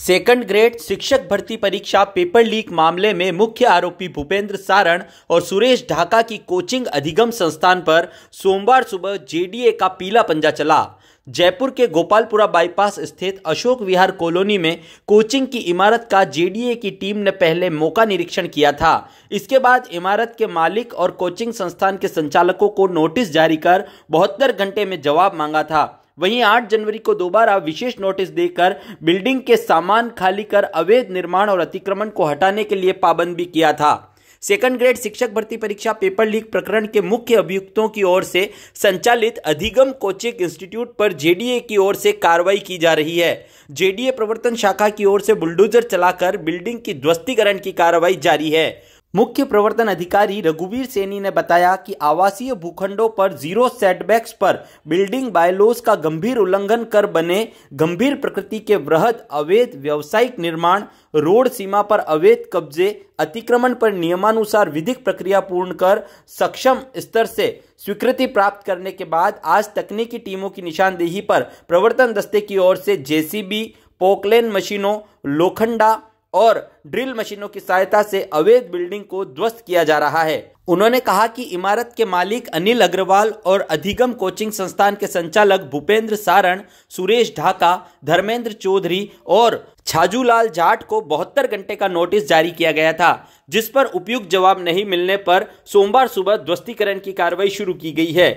second grade शिक्षक भर्ती परीक्षा पेपर लीक मामले में मुख्य आरोपी भूपेंद्र सारण और सुरेश ढाका की कोचिंग अधिगम संस्थान पर सोमवार सुबह जेडीए का पीला पंजा चला जयपुर के गोपालपुरा बाईपास स्थित अशोक विहार कॉलोनी में कोचिंग की इमारत का जेडीए की टीम ने पहले मौका निरीक्षण किया था इसके बाद इमारत के मालिक और कोचिंग संस्थान के संचालकों को नोटिस जारी कर बहत्तर घंटे में जवाब मांगा था वहीं 8 जनवरी को दोबारा विशेष नोटिस देकर बिल्डिंग के सामान खाली कर अवैध निर्माण और अतिक्रमण को हटाने के लिए पाबंद भी किया था सेकंड ग्रेड शिक्षक भर्ती परीक्षा पेपर लीक प्रकरण के मुख्य अभियुक्तों की ओर से संचालित अधिगम कोचिंग इंस्टीट्यूट पर जेडीए की ओर से कार्रवाई की जा रही है जेडीए प्रवर्तन शाखा की ओर से बुलडोजर चलाकर बिल्डिंग की ध्वस्तीकरण की कार्रवाई जारी है मुख्य प्रवर्तन अधिकारी रघुवीर सेनी ने बताया कि आवासीय भूखंडों पर जीरो सेटबैक्स पर बिल्डिंग बायलोस का गंभीर उल्लंघन कर बने गंभीर प्रकृति के वृहद अवैध व्यावसायिक निर्माण रोड सीमा पर अवैध कब्जे अतिक्रमण पर नियमानुसार विधिक प्रक्रिया पूर्ण कर सक्षम स्तर से स्वीकृति प्राप्त करने के बाद आज तकनीकी टीमों की निशानदेही पर प्रवर्तन दस्ते की ओर से जेसीबी पोकलेन मशीनों लोखंडा और ड्रिल मशीनों की सहायता से अवैध बिल्डिंग को ध्वस्त किया जा रहा है उन्होंने कहा कि इमारत के मालिक अनिल अग्रवाल और अधिगम कोचिंग संस्थान के संचालक भूपेंद्र सारण सुरेश ढाका धर्मेंद्र चौधरी और छाजूलाल जाट को बहत्तर घंटे का नोटिस जारी किया गया था जिस पर उपयुक्त जवाब नहीं मिलने पर सोमवार सुबह ध्वस्तीकरण की कार्रवाई शुरू की गई है